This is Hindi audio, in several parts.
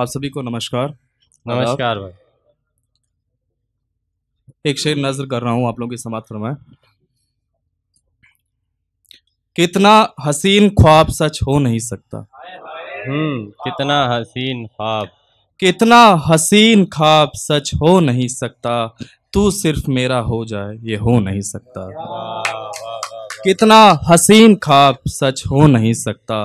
आप सभी को नमस्कार नमस्कार भाई एक शेर नजर कर रहा हूँ आप लोगों की समाप्त फरमाए कितना हसीन ख्वाब सच हो नहीं सकता हम्म कितना हसीन ख्वाब कितना हसीन ख्वाब सच हो नहीं सकता तू सिर्फ मेरा हो जाए ये हो नहीं सकता कितना हसीन खाब सच हो नहीं सकता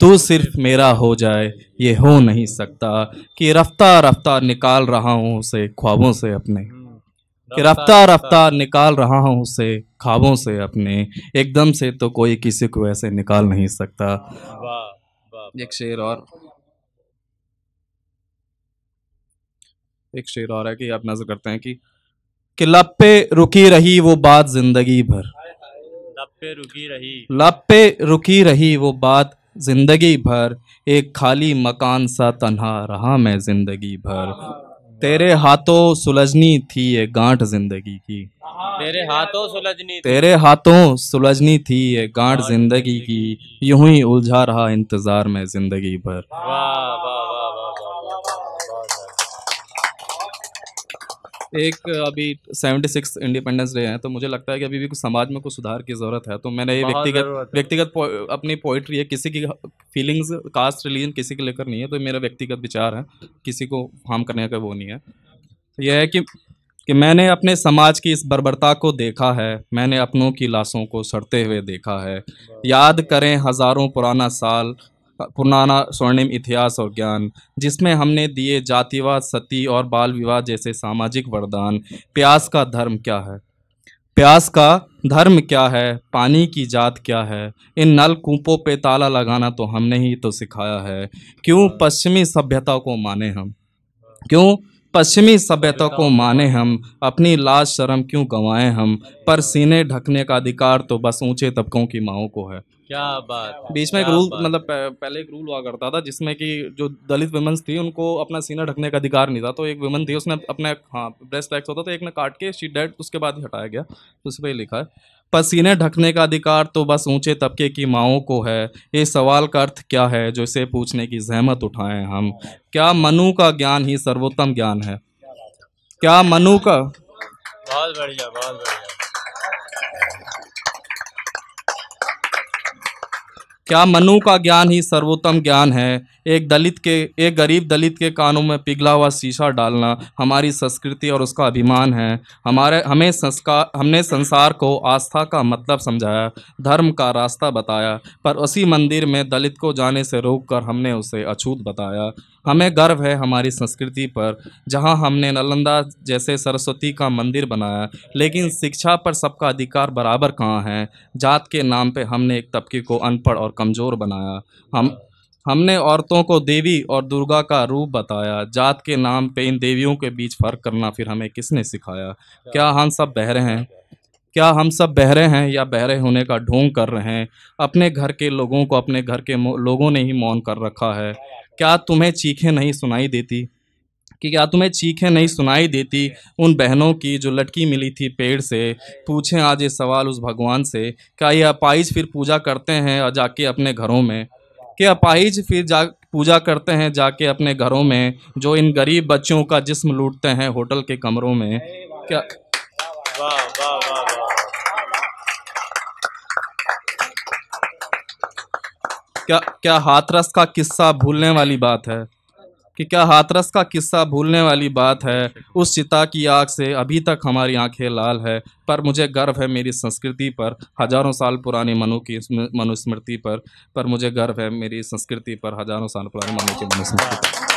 तू सिर्फ मेरा हो जाए ये हो नहीं सकता कि रफ्ता रफ्ता निकाल रहा हूँ उसे ख्वाबों से अपने हम्म। कि रफ्ता रफ्ता निकाल रहा हूँ उसे ख्वाबों से अपने एकदम से तो कोई किसी को ऐसे निकाल नहीं सकता एक शेर और एक शेर और है कि आप नजर करते हैं कि कि लप पे रुकी रही वो बात जिंदगी भर रुकी रही लब पे रुकी रही वो बात जिंदगी भर एक खाली मकान सा तन्हा रहा मैं जिंदगी भर तेरे हाथों सुलझनी थी ये गांठ जिंदगी की तेरे हाथों सुलझनी तेरे हाथों सुलझनी थी ये गांठ जिंदगी की यूं ही उलझा रहा इंतजार में जिंदगी भर वाह वाह एक अभी सेवेंटी सिक्स इंडिपेंडेंस डे है तो मुझे लगता है कि अभी भी कुछ समाज में कुछ सुधार की ज़रूरत है तो मैंने ये व्यक्तिगत व्यक्तिगत अपनी पोइट्री है किसी की फीलिंग्स कास्ट रिलीजन किसी के लेकर नहीं है तो मेरा व्यक्तिगत विचार है किसी को हार्म करने का वो नहीं है तो यह है कि कि मैंने अपने समाज की इस बर्बरता को देखा है मैंने अपनों की लाशों को सड़ते हुए देखा है याद करें हज़ारों पुराना साल पुराना स्वर्णिम इतिहास और ज्ञान जिसमें हमने दिए जातिवाद सती और बाल विवाह जैसे सामाजिक वरदान प्यास का धर्म क्या है प्यास का धर्म क्या है पानी की जात क्या है इन नलकूपों पे ताला लगाना तो हमने ही तो सिखाया है क्यों पश्चिमी सभ्यता को माने हम क्यों पश्चिमी सभ्यता को माने हम अपनी लाज शर्म क्यों गंवाएं हम पर सीने ढकने का अधिकार तो बस ऊंचे तबकों की माओ को है क्या बात बीच में एक रूल मतलब पहले एक रूल हुआ करता था जिसमें कि जो दलित वुमेंस थी उनको अपना सीना ढकने का अधिकार नहीं था तो एक वुमेन थी उसने अपने हाँ ब्रेस्ट टैक्स होता था तो एक ने काट के शी डेड उसके बाद ही हटाया गया तो उस पर लिखा है पसीने ढकने का अधिकार तो बस ऊंचे तबके की माओ को है ये सवाल का अर्थ क्या है जो इसे पूछने की जहमत उठाएं हम क्या मनु का ज्ञान ही सर्वोत्तम ज्ञान है क्या मनु का बहुत बढ़िया बहुत बढ़िया क्या मनु का ज्ञान ही सर्वोत्तम ज्ञान है एक दलित के एक गरीब दलित के कानों में पिघला हुआ शीशा डालना हमारी संस्कृति और उसका अभिमान है हमारे हमें संस्कार हमने संसार को आस्था का मतलब समझाया धर्म का रास्ता बताया पर उसी मंदिर में दलित को जाने से रोक कर हमने उसे अछूत बताया हमें गर्व है हमारी संस्कृति पर जहां हमने नालंदा जैसे सरस्वती का मंदिर बनाया लेकिन शिक्षा पर सबका अधिकार बराबर कहाँ है जात के नाम पे हमने एक तबके को अनपढ़ और कमज़ोर बनाया हम हमने औरतों को देवी और दुर्गा का रूप बताया जात के नाम पे इन देवियों के बीच फर्क करना फिर हमें किसने सिखाया क्या हम सब बहरे हैं क्या हम सब बहरे हैं या बहरे होने का ढोंग कर रहे हैं अपने घर के लोगों को अपने घर के लोगों ने ही मौन कर रखा है क्या तुम्हें चीखें नहीं सुनाई देती कि क्या तुम्हें चीखें नहीं सुनाई देती उन बहनों की जो लटकी मिली थी पेड़ से पूछें आज ये सवाल उस भगवान से क्या ये अपाइज फिर पूजा करते हैं और जाके अपने घरों में कि अपाहिज फिर जा पूजा करते हैं जाके अपने घरों में जो इन गरीब बच्चों का जिस्म लूटते हैं होटल के कमरों में क्या वाह वाह वाह क्या क्या हाथरस का किस्सा भूलने वाली बात है कि क्या हाथरस का किस्सा भूलने वाली बात है उस चिता की आग से अभी तक हमारी आंखें लाल है पर मुझे गर्व है मेरी संस्कृति पर हजारों साल पुरानी मनु की मनुस्मृति पर पर मुझे गर्व है मेरी संस्कृति पर हजारों साल पुरानी मनु की मनुस्मृति पर